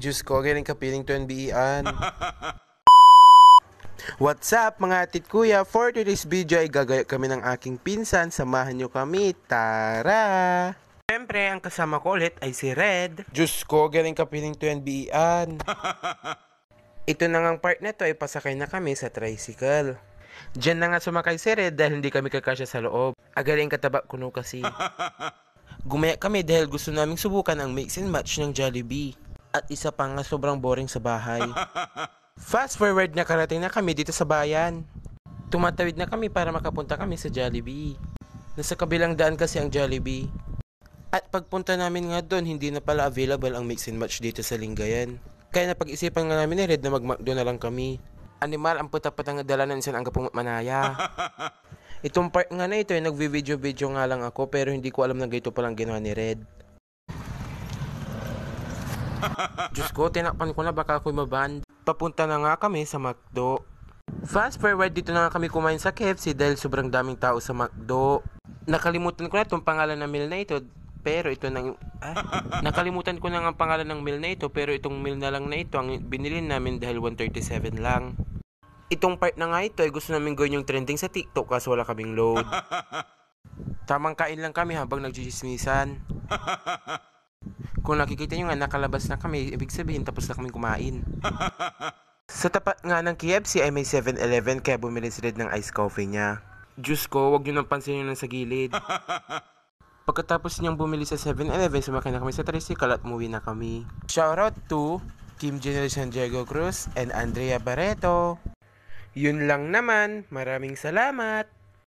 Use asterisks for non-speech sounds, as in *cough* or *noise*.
Diyos ko, galing ka piling to NBEan. *laughs* What's up mga atit kuya? For today's video ay gagaya kami ng aking pinsan. Samahan nyo kami. Tara! Siyempre, ang kasama ko ulit ay si Red. Diyos ko, galing ka piling to NBEan. *laughs* Ito na nga ang part na to ay pasakay na kami sa tricycle. Diyan na nga sumakay si Red dahil hindi kami kakasya sa loob. Agaling kataba kuno kasi. *laughs* Gumaya kami dahil gusto naming subukan ang mix and match ng Jollibee. At isa pa nga sobrang boring sa bahay. Fast forward na karating na kami dito sa bayan. Tumatawid na kami para makapunta kami sa Jollibee. Nasa kabilang daan kasi ang Jollibee. At pagpunta namin nga doon, hindi na pala available ang mix and match dito sa Lingayen. Kaya napag-isipan nga namin ni Red na mag-McDo na lang kami. Animal ang putapatang putang dala ng isang ang manaya. *laughs* Itong part nga na ito, ay nagvi-video-video nga lang ako pero hindi ko alam na gayto palang ginawa ni Red. *laughs* Diyos ko, tinakpan ko na baka ako'y maband. Papunta na nga kami sa McDo. Fast forward, dito na nga kami kumain sa KFC dahil sobrang daming tao sa McDo. Nakalimutan ko na itong pangalan ng meal na ito, pero ito nang... Ah, *laughs* nakalimutan ko na nga ang pangalan ng meal na ito, pero itong meal na lang na ito ang binili namin dahil 137 lang. Itong part na nga ito ay gusto namin gawin yung trending sa TikTok kasi wala kaming load. *laughs* Tamang kain lang kami habang nagjijismisan. Kung nakikita nyo nga nakalabas na kami, ibig sabihin tapos na kami kumain. *laughs* Sa tapat nga ng KFC ay may 7-Eleven kaya bumili si Red ng ice coffee niya. Diyos ko, wag nyo nang pansinin yun sa gilid. *laughs* Pagkatapos niyang bumili sa 7-Eleven, sumakay na kami sa tricycle at muwi na kami. Shoutout to Kim Generation San Diego Cruz and Andrea Barreto. Yun lang naman. Maraming salamat.